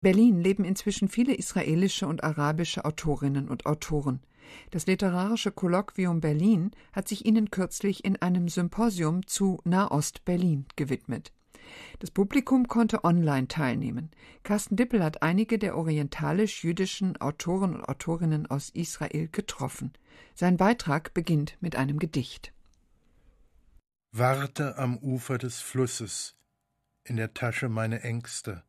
Berlin leben inzwischen viele israelische und arabische Autorinnen und Autoren. Das literarische Kolloquium Berlin hat sich ihnen kürzlich in einem Symposium zu Nahost Berlin gewidmet. Das Publikum konnte online teilnehmen. Carsten Dippel hat einige der orientalisch-jüdischen Autoren und Autorinnen aus Israel getroffen. Sein Beitrag beginnt mit einem Gedicht. Warte am Ufer des Flusses, in der Tasche meine Ängste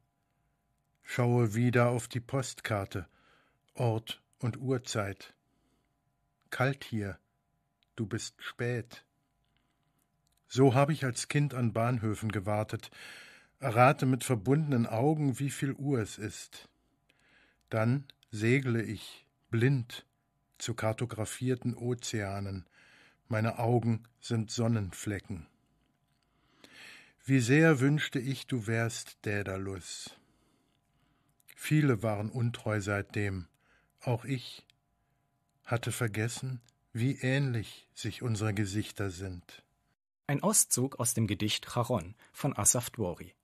schaue wieder auf die Postkarte, Ort und Uhrzeit. Kalt hier, du bist spät. So habe ich als Kind an Bahnhöfen gewartet, errate mit verbundenen Augen, wie viel Uhr es ist. Dann segle ich, blind, zu kartografierten Ozeanen, meine Augen sind Sonnenflecken. Wie sehr wünschte ich, du wärst Dädalus. Viele waren untreu seitdem, auch ich hatte vergessen, wie ähnlich sich unsere Gesichter sind. Ein Auszug aus dem Gedicht Charon von Asaf Dwori.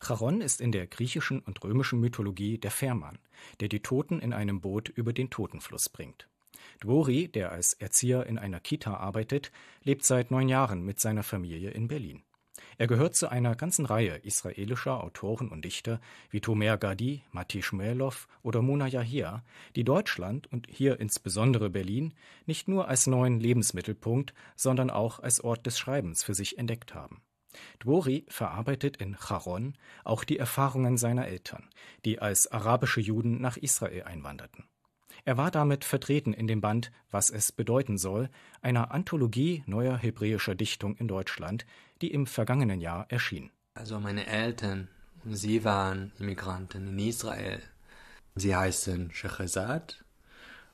Charon ist in der griechischen und römischen Mythologie der Fährmann, der die Toten in einem Boot über den Totenfluss bringt. Dwori, der als Erzieher in einer Kita arbeitet, lebt seit neun Jahren mit seiner Familie in Berlin. Er gehört zu einer ganzen Reihe israelischer Autoren und Dichter wie Tomer Gadi, Mati Schmelow oder Mona Yahia, die Deutschland und hier insbesondere Berlin nicht nur als neuen Lebensmittelpunkt, sondern auch als Ort des Schreibens für sich entdeckt haben. Dwori verarbeitet in Charon auch die Erfahrungen seiner Eltern, die als arabische Juden nach Israel einwanderten er war damit vertreten in dem Band Was es bedeuten soll, einer Anthologie neuer hebräischer Dichtung in Deutschland, die im vergangenen Jahr erschien. Also meine Eltern, sie waren Immigranten in Israel. Sie heißen Shechazad.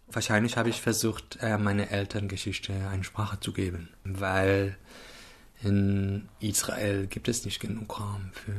Wahrscheinlich habe ich versucht, äh, meine Elterngeschichte eine Sprache zu geben, weil in Israel gibt es nicht genug Raum für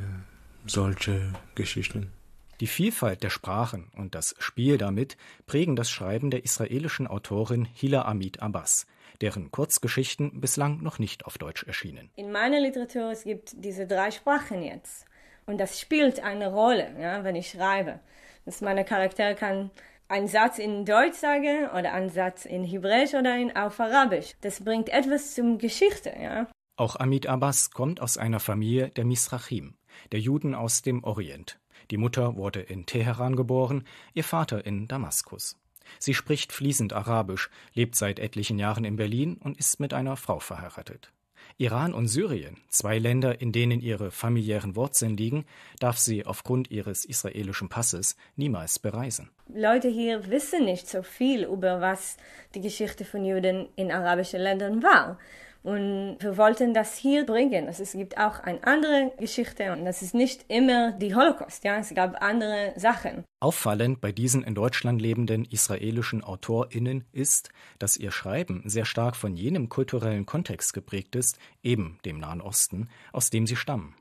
solche Geschichten. Die Vielfalt der Sprachen und das Spiel damit prägen das Schreiben der israelischen Autorin Hila Amit Abbas, deren Kurzgeschichten bislang noch nicht auf Deutsch erschienen. In meiner Literatur es gibt diese drei Sprachen jetzt und das spielt eine Rolle, ja, wenn ich schreibe. Dass meine Charaktere kann einen Satz in Deutsch sagen oder einen Satz in Hebräisch oder in, auf Arabisch. Das bringt etwas zum Geschichte. Ja? Auch Amit Abbas kommt aus einer Familie der Misrachim, der Juden aus dem Orient. Die Mutter wurde in Teheran geboren, ihr Vater in Damaskus. Sie spricht fließend Arabisch, lebt seit etlichen Jahren in Berlin und ist mit einer Frau verheiratet. Iran und Syrien, zwei Länder, in denen ihre familiären Wurzeln liegen, darf sie aufgrund ihres israelischen Passes niemals bereisen. Leute hier wissen nicht so viel über was die Geschichte von Juden in arabischen Ländern war. Und wir wollten das hier bringen. Also es gibt auch eine andere Geschichte und das ist nicht immer die Holocaust. Ja, es gab andere Sachen. Auffallend bei diesen in Deutschland lebenden israelischen AutorInnen ist, dass ihr Schreiben sehr stark von jenem kulturellen Kontext geprägt ist, eben dem Nahen Osten, aus dem sie stammen.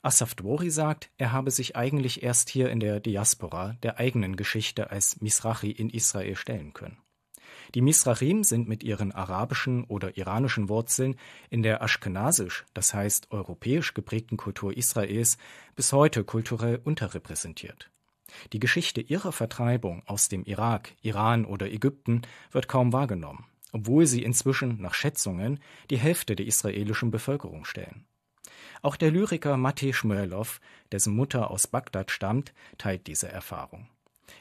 Asaf Dwori sagt, er habe sich eigentlich erst hier in der Diaspora der eigenen Geschichte als Misrachi in Israel stellen können. Die Misrachim sind mit ihren arabischen oder iranischen Wurzeln in der aschkenasisch, das heißt europäisch geprägten Kultur Israels bis heute kulturell unterrepräsentiert. Die Geschichte ihrer Vertreibung aus dem Irak, Iran oder Ägypten wird kaum wahrgenommen, obwohl sie inzwischen nach Schätzungen die Hälfte der israelischen Bevölkerung stellen. Auch der Lyriker Matej Schmölow, dessen Mutter aus Bagdad stammt, teilt diese Erfahrung.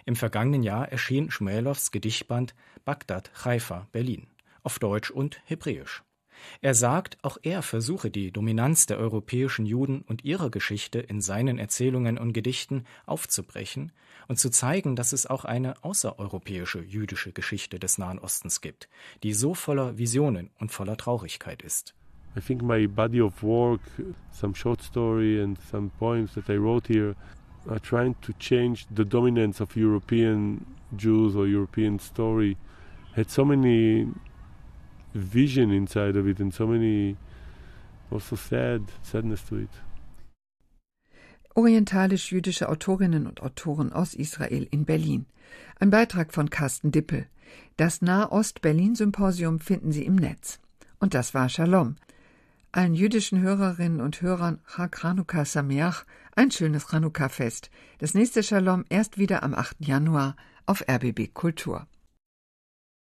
Im vergangenen Jahr erschien Schmälows Gedichtband Bagdad, Haifa, Berlin auf Deutsch und Hebräisch. Er sagt, auch er versuche die Dominanz der europäischen Juden und ihrer Geschichte in seinen Erzählungen und Gedichten aufzubrechen und zu zeigen, dass es auch eine außereuropäische jüdische Geschichte des Nahen Ostens gibt, die so voller Visionen und voller Traurigkeit ist. I think my body of work, some short story and some poems that I wrote here are trying to change the dominance of European Jews or European story had so many vision inside of it and so many also sad sadness to it. Orientalisch-jüdische Autorinnen und Autoren aus Israel in Berlin. Ein Beitrag von Carsten Dippel. Das Nahost-Berlin-Symposium finden Sie im Netz. Und das war Shalom allen jüdischen Hörerinnen und Hörern Chag Chanukah Sameach ein schönes Chanukah-Fest. Das nächste Shalom erst wieder am 8. Januar auf RBB Kultur.